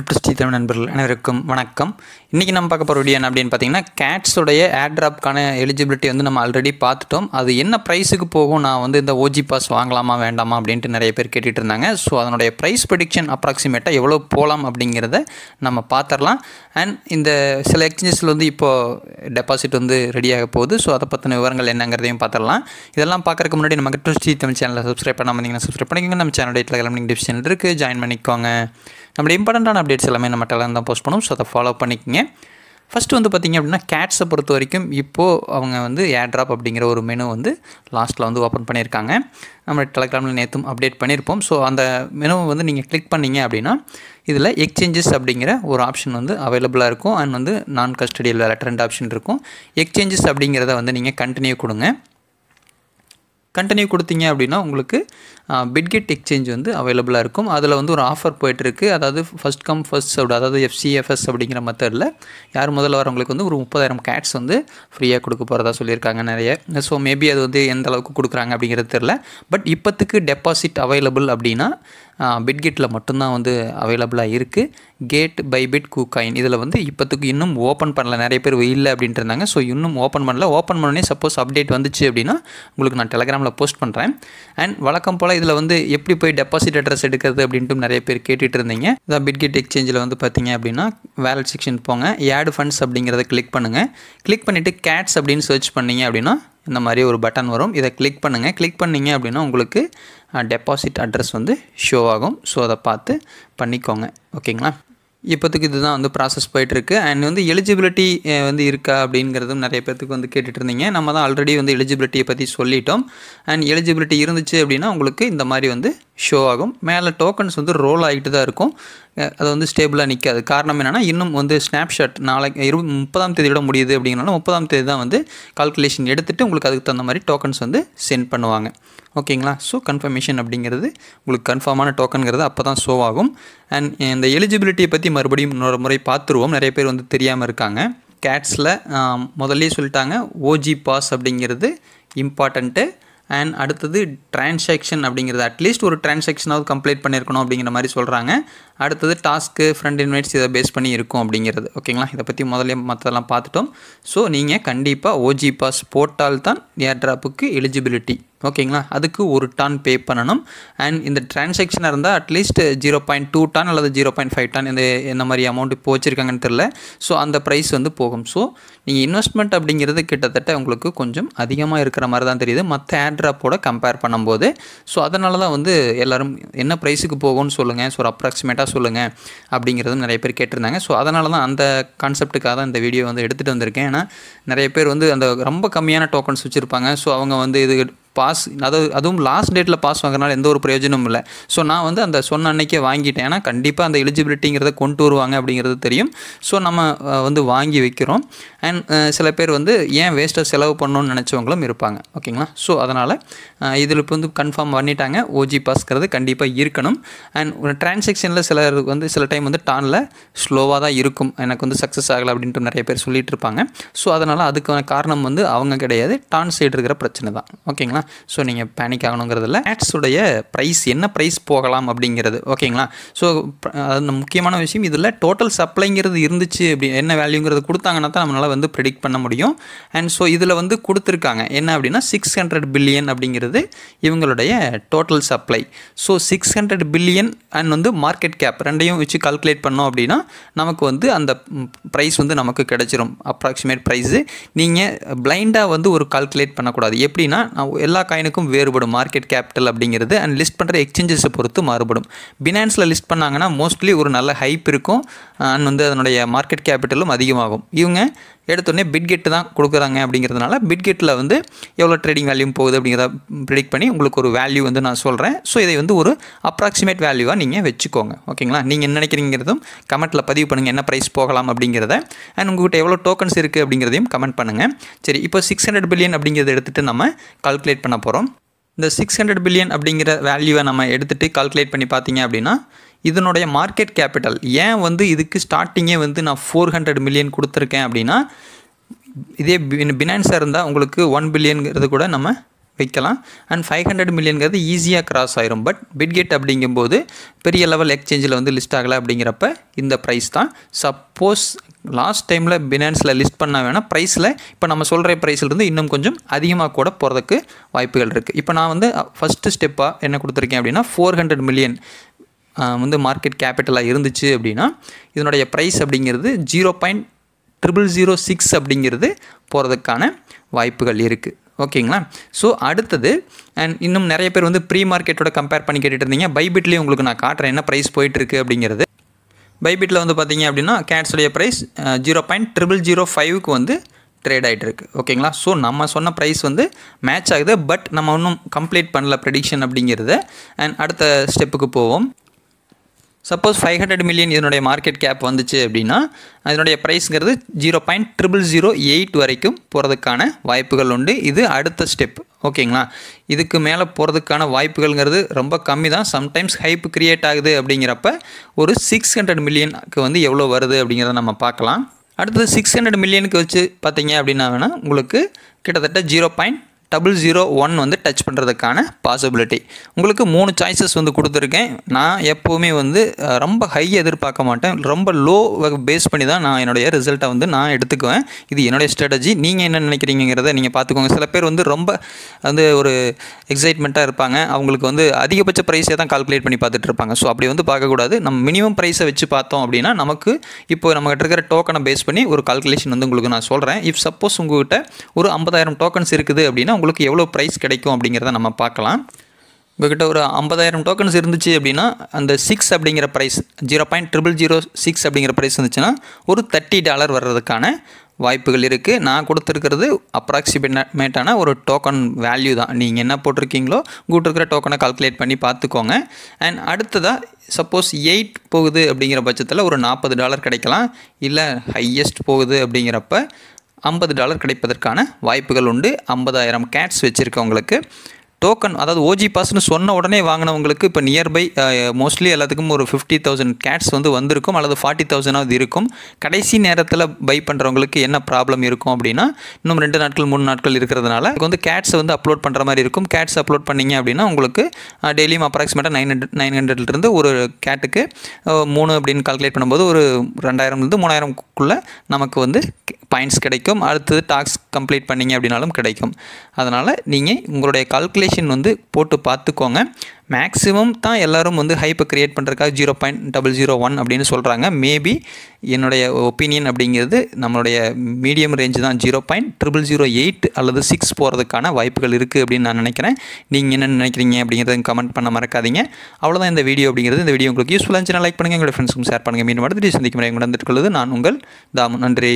script Sri Tamil நண்பர்கள் அனைவருக்கும் வணக்கம் இன்றைக்கி நம்ம பார்க்க போகிற வீடியோ என்ன அப்படின்னு பார்த்தீங்கன்னா கேட்ஸுடைய ஏட்ராப்க்கான எலிஜிபிலிட்டி வந்து நம்ம ஆல்ரெடி பார்த்துட்டோம் அது என்ன ப்ரைஸுக்கு போகும் நான் வந்து இந்த ஓஜி பாஸ் வாங்கலாமா வேண்டாமா அப்படின்ட்டு நிறைய பேர் கேட்டுகிட்டு இருந்தாங்க ஸோ அதனுடைய ப்ரைஸ் ப்ரடிக்ஷன் அப்ராக்சிமேட்டாக எவ்வளோ போகலாம் அப்படிங்கிறத நம்ம பார்த்துடலாம் அண்ட் இந்த சில எக்ஸ்சேஞ்சஸில் வந்து இப்போது டெபாசிட் வந்து ரெடியாக போகுது ஸோ அதை பற்றின விவரங்கள் என்னங்கிறதையும் பார்த்துடலாம் இதெல்லாம் பார்க்குறக்கு முன்னாடி நம்ம ட்ரிஸ்டி தமிழ் சேனலில் சப்ஸ்கிரைப் பண்ணாமல் வந்தீங்கன்னா சப்ஸ்கிரைப் பண்ணிக்கோங்க நம்ம டேட்டில் கிளம்பிங் டிஸ்கிரிப்ஷன் இருக்குது ஜாயின் பண்ணிக்கோங்க நம்மளோட இம்பார்ட்டண்ட்டான அப்டேட்ஸ் எல்லாமே நம்ம டெலாம் தான் போஸ்ட் பண்ணுவோம் ஸோ அதை ஃபாலோ பண்ணிக்கோங்க ஃபஸ்ட்டு வந்து பார்த்திங்க அப்படின்னா கேட்ஸை பொறுத்த வரைக்கும் இப்போது அவங்க வந்து ஏர்ட்ராப் அப்படிங்கிற ஒரு மெனு வந்து லாஸ்ட்டில் வந்து ஓப்பன் பண்ணியிருக்காங்க நம்ம டெலகிராமில் நேற்றும் அப்டேட் பண்ணியிருப்போம் ஸோ அந்த மெனுவை வந்து நீங்கள் கிளிக் பண்ணிங்க அப்படின்னா இதில் எக்ஸ்சேஞ்சஸ் அப்படிங்கிற ஒரு ஆப்ஷன் வந்து அவைலபிளாக இருக்கும் அண்ட் வந்து நான் கஸ்டடியில் லெட்டர் ரெண்டு ஆப்ஷன் இருக்கும் எக்ஸ்சேஞ்சஸ் அப்படிங்கிறத வந்து நீங்கள் கண்டினியூ கொடுங்க கண்டினியூ கொடுத்தீங்க அப்படின்னா உங்களுக்கு பிட்கெட் எக்ஸ்சேஞ்ச் வந்து அவைலபிளாக இருக்கும் அதில் வந்து ஒரு ஆஃபர் போயிட்டுருக்கு அதாவது ஃபஸ்ட் கம் ஃபஸ்ட் சவுட் அதாவது எஃப்சிஎஃப்எஸ் அப்படிங்கிற மெத்தடில் யார் முதல்ல வரவங்களுக்கு வந்து ஒரு முப்பதாயிரம் கேட்ஸ் வந்து ஃப்ரீயாக கொடுக்க போகிறதா சொல்லியிருக்காங்க நிறைய ஸோ மேபி அது வந்து எந்த அளவுக்கு கொடுக்குறாங்க அப்படிங்கிறது தெரில பட் இப்போத்துக்கு டெபாசிட் அவைலபிள் அப்படின்னா பிட்கிட்டில் மட்டும்தான் வந்து அவைலபிளாக இருக்குது கேட் பை பிட் கூகாயின் இதில் வந்து இப்போத்துக்கு இன்னும் ஓப்பன் பண்ணல நிறைய பேர் இல்லை அப்படின்ட்டு இருந்தாங்க ஸோ இன்னும் ஓப்பன் பண்ணல ஓப்பன் பண்ணோடனே சப்போஸ் அப்டேட் வந்துச்சு அப்படின்னா உங்களுக்கு நான் டெலகிராமில் போஸ்ட் பண்ணுறேன் அண்ட் வழக்கம் போல் இதில் வந்து எப்படி போய் டெபாசிட் அட்ரஸ் எடுக்கிறது அப்படின்ட்டு நிறைய பேர் கேட்டுட்டு இருந்தீங்க இதான் பிட்கிட் எக்ஸ்சேஞ்சில் வந்து பார்த்தீங்க அப்படின்னா வேலட் செக்ஷன் போங்க ஏடு ஃபண்ட்ஸ் அப்படிங்கிறத கிளிக் பண்ணுங்கள் கிளிக் பண்ணிவிட்டு கேட்ஸ் அப்படின்னு சர்ச் பண்ணீங்க அப்படின்னா இந்த மாதிரி ஒரு பட்டன் வரும் இதை கிளிக் பண்ணுங்கள் கிளிக் பண்ணிங்க அப்படின்னா உங்களுக்கு டெபாசிட் அட்ரஸ் வந்து ஷோ ஆகும் ஸோ அதை பார்த்து பண்ணிக்கோங்க ஓகேங்களா இப்போதுக்கு இதுதான் வந்து ப்ராசஸ் போயிட்டுருக்கு அண்ட் வந்து எலிஜிபிலிட்டி வந்து இருக்கா அப்படிங்கிறதும் நிறைய பேர்த்துக்கு வந்து கேட்டுட்டு இருந்தீங்க நம்ம தான் ஆல்ரெடி வந்து எலிஜிபிலிட்டியை பற்றி சொல்லிட்டோம் அண்ட் எலிஜிபிலிட்டி இருந்துச்சு அப்படின்னா உங்களுக்கு இந்த மாதிரி வந்து ஷோ ஆகும் மேலே டோக்கன்ஸ் வந்து ரோல் ஆகிட்டு தான் இருக்கும் அது வந்து ஸ்டேபிளாக நிற்காது காரணம் என்னென்னா இன்னும் வந்து ஸ்னாப்ஷாட் நாளைக்கு இரு முப்பதாம் தேதியோட முடியுது அப்படிங்கிறனால முப்பதாம் தேதி தான் வந்து கால்குலேஷன் எடுத்துகிட்டு உங்களுக்கு அதுக்கு தகுந்த மாதிரி டோக்கன்ஸ் வந்து சென்ட் பண்ணுவாங்க ஓகேங்களா ஸோ கன்ஃபர்மேஷன் அப்படிங்கிறது உங்களுக்கு கன்ஃபார்மான டோக்கனுங்கிறது அப்போ தான் ஷோ ஆகும் அண்ட் இந்த எலிஜிபிலிட்டியை பற்றி மறுபடியும் இன்னொரு முறை பார்த்துருவோம் நிறைய பேர் வந்து தெரியாமல் இருக்காங்க கேட்ஸில் முதல்ல சொல்லிட்டாங்க ஓஜி பாஸ் அப்படிங்கிறது இம்பார்ட்டண்ட்டு அண்ட் அடுத்தது டிரான்சாக்ஷன் அப்படிங்கிறது அட்லீஸ்ட் ஒரு டிரான்சாக்ஷனாவது கம்ப்ளீட் பண்ணியிருக்கணும் அப்படிங்கிற மாதிரி சொல்கிறாங்க அடுத்தது டாஸ்க்கு ஃப்ரெண்ட் இன்வைட்ஸ் இதை பேஸ் பண்ணி இருக்கும் அப்படிங்கிறது ஓகேங்களா இதை பற்றி முதல்ல மற்றதெல்லாம் பார்த்துட்டோம் ஸோ நீங்கள் கண்டிப்பாக ஓஜி பாஸ் போட்டால்தான் ஏர் ட்ராப்புக்கு எலிஜிபிலிட்டி ஓகேங்களா அதுக்கு ஒரு டன் பே பண்ணணும் அண்ட் இந்த டிரான்சாக்ஷனாக இருந்தால் at least zero point two ton அல்லது ஜீரோ பாயிண்ட் ஃபைவ் டன் இந்த என்ன மாதிரி அமௌண்ட் இப்போ வச்சுருக்காங்கன்னு தெரில ஸோ அந்த ப்ரைஸ் வந்து போகும் ஸோ நீங்கள் இன்வெஸ்ட்மெண்ட் அப்படிங்கிறது கிட்டத்தட்ட உங்களுக்கு கொஞ்சம் அதிகமாக இருக்கிற மாதிரி தான் தெரியுது மற்ற ஏட்ராப்போட கம்பேர் பண்ணும்போது ஸோ அதனால தான் வந்து எல்லோரும் என்ன ப்ரைஸுக்கு போகும்னு சொல்லுங்கள் ஸோ ஒரு அப்ராக்சிமேட்டாக சொல்லுங்கள் அப்படிங்கிறதும் நிறைய பேர் கேட்டிருந்தாங்க ஸோ அதனால தான் அந்த கான்செப்ட்டுக்காக தான் இந்த வீடியோ வந்து எடுத்துகிட்டு வந்திருக்கேன் ஏன்னா நிறைய பேர் வந்து அந்த ரொம்ப கம்மியான டோக்கன்ஸ் வச்சுருப்பாங்க ஸோ அவங்க வந்து இது பாஸ் அது அதுவும் லாஸ்ட் டேட்டில் பாஸ் வாங்குறதுனால எந்த ஒரு பிரயோஜனமும் இல்லை ஸோ நான் வந்து அந்த சொன்ன அன்னைக்கே வாங்கிட்டேன் ஏன்னா கண்டிப்பாக அந்த எலிஜிபிலிட்டிங்கிறத கொண்டு வருவாங்க அப்படிங்கிறது தெரியும் ஸோ நம்ம வந்து வாங்கி வைக்கிறோம் அண்ட் சில பேர் வந்து ஏன் வேஸ்ட்டாக செலவு பண்ணணும்னு நினச்சவங்களும் இருப்பாங்க ஓகேங்களா ஸோ அதனால் இதில் இப்போ வந்து கன்ஃபார்ம் பண்ணிட்டாங்க ஓஜி பாஸ்கிறது கண்டிப்பாக இருக்கணும் அண்ட் டிரான்சாக்ஷனில் சிலர் வந்து சில டைம் வந்து டானில் ஸ்லோவாக தான் இருக்கும் எனக்கு வந்து சக்ஸஸ் ஆகலை அப்படின்ட்டு நிறைய பேர் சொல்லிகிட்டு இருப்பாங்க ஸோ அதனால் அதுக்கான காரணம் வந்து அவங்க கிடையாது டான் சைடு இருக்கிற பிரச்சனை தான் ஓகேங்களா ஸோ நீங்கள் பேனிக் ஆகணுங்கிறதுல ஆட்ஸுடைய ப்ரைஸ் என்ன ப்ரைஸ் போகலாம் அப்படிங்கிறது ஓகேங்களா ஸோ அது முக்கியமான விஷயம் இதில் டோட்டல் சப்ளைங்கிறது இருந்துச்சு அப்படி என்ன வேல்யூங்கிறது கொடுத்தாங்கன்னா தான் நம்மளால் வந்து ப்ரிடிக்ட் பண்ண முடியும் அண்ட் ஸோ இதில் வந்து கொடுத்துருக்காங்க என்ன அப்படின்னா சிக்ஸ் ஹண்ட்ரட் பில்லியன் அப்படிங்கிறது இவங்களுடைய total supply so six hundred billion and வந்து மார்க்கெட் கேப் ரெண்டையும் வச்சு கால்குலேட் பண்ணோம் அப்படின்னா நமக்கு வந்து அந்த ப்ரைஸ் வந்து நமக்கு கிடச்சிரும் அப்ராக்சிமேட் ப்ரைஸு நீங்கள் பிளைண்டாக வந்து ஒரு கால்குலேட் பண்ணக்கூடாது எப்படின்னா நான் எல்லா காயினுக்கும் வேறுபடும் மார்க்கெட் கேபிட்டல் அப்படிங்கிறது அண்ட் லிஸ்ட் பண்ணுற எக்ஸ்சேஞ்சஸை பொறுத்து மாறுபடும் பினான்ஸில் லிஸ்ட் பண்ணாங்கன்னா மோஸ்ட்லி ஒரு நல்ல ஹைப் இருக்கும் அண்ட் வந்து அதனுடைய மார்க்கெட் கேபிட்டலும் அதிகமாகும் இவங்க எடுத்தோடனே கெட்டு தான் கொடுக்குறாங்க அப்படிங்கிறதுனால பிட்கெட்டில் வந்து எவ்வளோ ட்ரேடிங் வேல்யூ போகுது அப்படிங்கிறத ப்ரிடிக் பண்ணி உங்களுக்கு ஒரு வேல்யூ வந்து நான் சொல்கிறேன் ஸோ இதை வந்து ஒரு அப்ராக்சிமேட் வேல்யூவாக நீங்கள் வச்சுக்கோங்க ஓகேங்களா நீங்கள் என்ன நினைக்கிறீங்கிறதும் கமெண்ட்டில் பதிவு பண்ணுங்கள் என்ன ப்ரைஸ் போகலாம் அப்படிங்கிறத அண்ட் உங்கள்கிட்ட எவ்வளோ டோக்கன்ஸ் இருக்குது அப்படிங்கிறதையும் கமெண்ட் பண்ணுங்கள் சரி இப்போ சிக்ஸ் ஹண்ட்ரட் பில்லியன் அப்படிங்கிறத எடுத்துகிட்டு நம்ம கால்குலேட் கால்குலேட் பண்ண போகிறோம் இந்த சிக்ஸ் ஹண்ட்ரட் பில்லியன் அப்படிங்கிற வேல்யூவை நம்ம எடுத்துகிட்டு கால்குலேட் பண்ணி பார்த்தீங்க அப்படின்னா இதனுடைய மார்க்கெட் கேபிட்டல் ஏன் வந்து இதுக்கு ஸ்டார்டிங்கே வந்து நான் ஃபோர் ஹண்ட்ரட் மில்லியன் கொடுத்துருக்கேன் அப்படின்னா இதே பினான்ஸாக இருந்தால் உங்களுக்கு ஒன் பில்லியன்கிறது கூட நம்ம வைக்கலாம் அண்ட் ஃபைவ் ஹண்ட்ரட் மில்லியன்கிறது ஈஸியாக கிராஸ் ஆயிரும் பட் பிட்கெட் அப்படிங்கும்போது பெரிய லெவல் எக்ஸ்சேஞ்சில் வந்து லிஸ்ட் ஆகலை அப்படிங்கிறப்ப இந்த ப்ரைஸ் தான் சப்போஸ் லாஸ்ட் டைமில் பினான்ஸில் லிஸ்ட் பண்ணால் வேணால் ப்ரைஸில் இப்போ நம்ம சொல்கிற ப்ரைஸ்லேருந்து இன்னும் கொஞ்சம் அதிகமாக கூட போகிறதுக்கு வாய்ப்புகள் இருக்குது இப்போ நான் வந்து ஃபஸ்ட்டு ஸ்டெப்பாக என்ன கொடுத்துருக்கேன் அப்படின்னா ஃபோர் ஹண்ட்ரட் மில்லியன் வந்து மார்க்கெட் கேபிட்டலாக இருந்துச்சு அப்படின்னா இதனுடைய ப்ரைஸ் அப்படிங்கிறது zero point triple zero six அப்படிங்கிறது போகிறதுக்கான வாய்ப்புகள் இருக்குது ஓகேங்களா ஸோ அடுத்தது அண்ட் இன்னும் நிறைய பேர் வந்து ப்ரீ மார்க்கெட்டோட கம்பேர் பண்ணி கேட்டுட்டு இருந்தீங்க பைபிட்லேயே உங்களுக்கு நான் காட்டுறேன் என்ன ப்ரைஸ் போயிட்டுருக்கு அப்படிங்கிறது பைபிட்டில் வந்து பார்த்தீங்க அப்படின்னா கேட்ஸுடைய price zero point triple zero ஃபைவுக்கு வந்து ட்ரேட் ஆகிட்டு இருக்கு ஓகேங்களா ஸோ நம்ம சொன்ன ப்ரைஸ் வந்து மேட்ச் ஆகுது பட் நம்ம இன்னும் கம்ப்ளீட் பண்ணல ப்ரெடிக்ஷன் அப்படிங்கிறது அண்ட் அடுத்த ஸ்டெப்புக்கு போவோம் சப்போஸ் ஃபைவ் ஹண்ட்ரட் மில்லியன் இதனுடைய மார்க்கெட் கேப் வந்துச்சு அப்படின்னா அதனுடைய ப்ரைஸ்ங்கிறது zero point triple zero eight வரைக்கும் போகிறதுக்கான வாய்ப்புகள் உண்டு இது அடுத்த ஸ்டெப் ஓகேங்களா இதுக்கு மேலே போகிறதுக்கான வாய்ப்புகள்ங்கிறது ரொம்ப கம்மி தான் சம்டைம்ஸ் ஹைப் கிரியேட் ஆகுது அப்படிங்கிறப்ப ஒரு சிக்ஸ் ஹண்ட்ரட் மில்லியனுக்கு வந்து எவ்வளோ வருது அப்படிங்கிறத நம்ம பார்க்கலாம் அடுத்தது சிக்ஸ் ஹண்ட்ரட் மில்லியனுக்கு வச்சு பார்த்தீங்க அப்படின்னா வேணால் உங்களுக்கு கிட்டத்தட்ட zero point double zero one வந்து டச் பண்ணுறதுக்கான பாசிபிலிட்டி உங்களுக்கு மூணு சாய்ஸஸ் வந்து கொடுத்துருக்கேன் நான் எப்போவுமே வந்து ரொம்ப ஹை எதிர்பார்க்க மாட்டேன் ரொம்ப லோ பேஸ் பண்ணி தான் நான் என்னுடைய ரிசல்ட்டை வந்து நான் எடுத்துக்குவேன் இது என்னுடைய ஸ்ட்ராட்டஜி நீங்கள் என்ன நினைக்கிறீங்கிறத நீங்கள் பார்த்துக்கோங்க சில பேர் வந்து ரொம்ப வந்து ஒரு எக்ஸைட்மெண்ட்டாக இருப்பாங்க அவங்களுக்கு வந்து அதிகபட்ச ப்ரைஸே தான் கால்குலேட் பண்ணி பார்த்துட்டு இருப்பாங்க ஸோ அப்படி வந்து பார்க்கக்கூடாது நம்ம மினிமம் ப்ரைஸை வச்சு பார்த்தோம் அப்படின்னா நமக்கு இப்போ நம்மகிட்ட இருக்கிற டோக்கனை பேஸ் பண்ணி ஒரு கால்குலேஷன் வந்து உங்களுக்கு நான் சொல்கிறேன் இஃப் சப்போஸ் உங்கள்கிட்ட ஒரு ஐம்பதாயிரம் டோக்கன்ஸ் இருக்குது அப்படின்னா உங்களுக்கு எவ்வளோ ப்ரைஸ் கிடைக்கும் அப்படிங்கிறத நம்ம பார்க்கலாம் உங்கள்கிட்ட ஒரு ஐம்பதாயிரம் டோக்கன்ஸ் இருந்துச்சு அப்படின்னா அந்த சிக்ஸ் அப்படிங்கிற price zero point triple zero six அப்படிங்கிற ப்ரைஸ் இருந்துச்சுன்னா ஒரு தேர்ட்டி டாலர் வர்றதுக்கான வாய்ப்புகள் இருக்குது நான் கொடுத்துருக்கிறது அப்ராக்சிமேட்டான ஒரு டோக்கன் வேல்யூ தான் நீங்கள் என்ன போட்டிருக்கீங்களோ கூட்டிருக்கிற டோக்கனை கால்குலேட் பண்ணி பார்த்துக்கோங்க அண்ட் அடுத்ததாக சப்போஸ் எயிட் போகுது அப்படிங்கிற பட்சத்தில் ஒரு நாற்பது டாலர் கிடைக்கலாம் இல்லை ஹையஸ்ட் போகுது அப்படிங்கிறப்ப ஐம்பது டாலர் கிடைப்பதற்கான வாய்ப்புகள் உண்டு ஐம்பதாயிரம் கேட்ஸ் வச்சுருக்கவங்களுக்கு டோக்கன் அதாவது ஓஜி பாஸ்ன்னு சொன்ன உடனே வாங்கினவங்களுக்கு இப்போ நியர்பை மோஸ்ட்லி எல்லாத்துக்கும் ஒரு ஃபிஃப்டி தௌசண்ட் கேட்ஸ் வந்து வந்திருக்கும் அல்லது ஃபார்ட்டி தௌசண்டாவது இருக்கும் கடைசி நேரத்தில் பை பண்ணுறவங்களுக்கு என்ன ப்ராப்ளம் இருக்கும் அப்படின்னா இன்னும் ரெண்டு நாட்கள் மூணு நாட்கள் இருக்கிறதுனால இப்போ வந்து கேட்ஸை வந்து அப்லோட் பண்ணுற மாதிரி இருக்கும் கேட்ஸ் அப்லோட் பண்ணிங்க அப்படின்னா உங்களுக்கு டெய்லியும் அப்ராக்சிமேட்டாக நைன் ஹண்ட்ரட் நைன் ஹண்ட்ரட்லேருந்து ஒரு கேட்டுக்கு மூணு அப்படின்னு கால்குலேட் பண்ணும்போது ஒரு ரெண்டாயிரம்லேருந்து மூணாயிரம்க்குள்ளே நமக்கு வந்து பாயிண்ட்ஸ் கிடைக்கும் அடுத்தது டாக்ஸ் கம்ப்ளீட் பண்ணிங்க அப்படின்னாலும் கிடைக்கும் அதனால் நீங்கள் உங்களுடைய கால்குலேஷன் கால்குலேஷன் வந்து போட்டு பார்த்துக்கோங்க மேக்ஸிமம் தான் எல்லோரும் வந்து ஹைப்பை க்ரியேட் பண்ணுறதுக்காக zero point double zero one அப்படின்னு சொல்கிறாங்க மேபி என்னுடைய ஒப்பீனியன் அப்படிங்கிறது நம்மளுடைய மீடியம் ரேஞ்சு தான் zero point triple zero eight அல்லது சிக்ஸ் போகிறதுக்கான வாய்ப்புகள் இருக்குது அப்படின்னு நான் நினைக்கிறேன் நீங்கள் என்ன நினைக்கிறீங்க அப்படிங்கிறத கமெண்ட் பண்ண மறக்காதீங்க அவ்வளோதான் இந்த வீடியோ அப்படிங்கிறது இந்த வீடியோ உங்களுக்கு யூஸ்ஃபுல்லாக இருந்துச்சுன்னா லைக் பண்ணுங்கள் எங்களோட ஃப்ரெண்ட்ஸுக்கும் ஷேர் பண்ணுங்கள் மீண்டும் அடுத்த சந்திக்கும் முறை உங்களை நான் உங்கள் தாமன் நன்றி